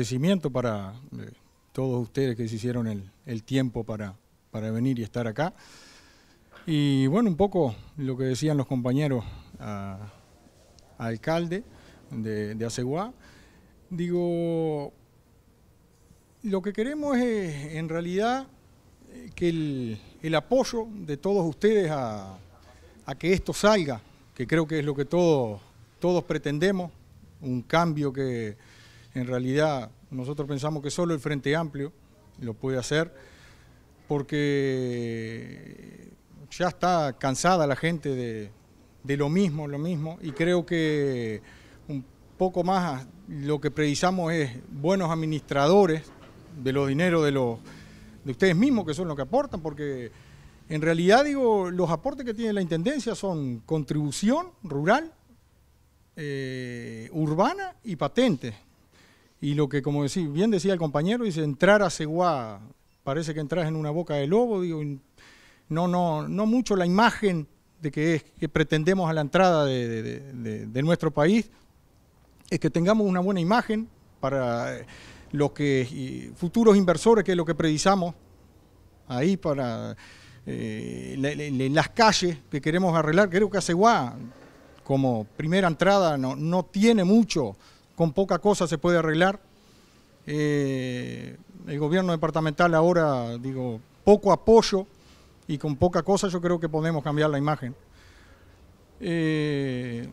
agradecimiento para eh, todos ustedes que se hicieron el, tiempo para, para, venir y estar acá. Y bueno, un poco lo que decían los compañeros alcalde de, de Digo, lo que queremos es en realidad que el, apoyo de todos ustedes a, a, que esto salga, que creo que es lo que todos, todos pretendemos, un cambio que, en realidad nosotros pensamos que solo el Frente Amplio lo puede hacer porque ya está cansada la gente de, lo mismo, lo mismo, y creo que un poco más lo que precisamos es buenos administradores de los dineros de los de ustedes mismos que son los que aportan, porque en realidad digo, los aportes que tiene la Intendencia son contribución rural, eh, urbana y patente. Y lo que, como decía, bien decía el compañero, dice, entrar a Ceguá, parece que entras en una boca de lobo, digo, no, no, no mucho la imagen de que, es, pretendemos a la entrada de, nuestro país, es que tengamos una buena imagen para eh, los que futuros inversores, que es lo que precisamos ahí para eh, las calles que queremos arreglar. Creo que Ceguá como primera entrada, no, no tiene mucho con poca cosa se puede arreglar. Eh, el gobierno departamental ahora, digo, poco apoyo y con poca cosa yo creo que podemos cambiar la imagen. Eh,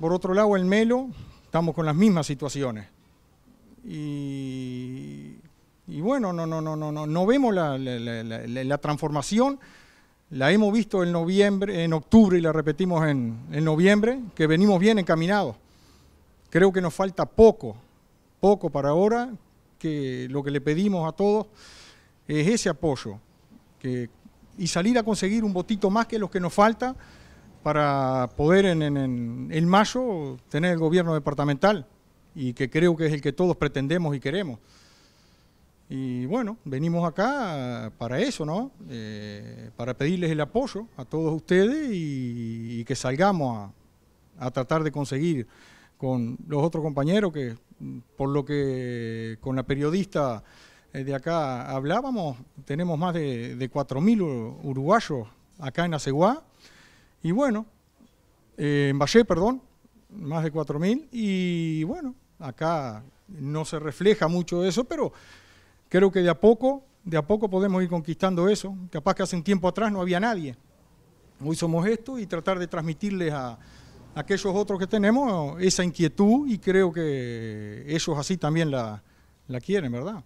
por otro lado, el Melo, estamos con las mismas situaciones. Y, bueno, no, no, no, no, no, no vemos la, transformación. La hemos visto en noviembre, en octubre y la repetimos en, en noviembre, que venimos bien encaminados. Creo que nos falta poco, poco para ahora, que lo que le pedimos a todos es ese apoyo y salir a conseguir un votito más que los que nos falta para poder en, en, mayo tener el gobierno departamental y que creo que es el que todos pretendemos y queremos. Y bueno, venimos acá para eso, ¿no? Eh, para pedirles el apoyo a todos ustedes y, que salgamos a, a tratar de conseguir con los otros compañeros que, por lo que con la periodista eh, de acá hablábamos, tenemos más de, 4.000 uruguayos acá en Aceguá, y bueno, eh, en Valle, perdón, más de 4.000, y bueno, acá no se refleja mucho eso, pero creo que de a poco, de a poco podemos ir conquistando eso, capaz que hace un tiempo atrás no había nadie, hoy somos esto, y tratar de transmitirles a, aquellos otros que tenemos esa inquietud y creo que ellos así también la, la quieren, ¿verdad?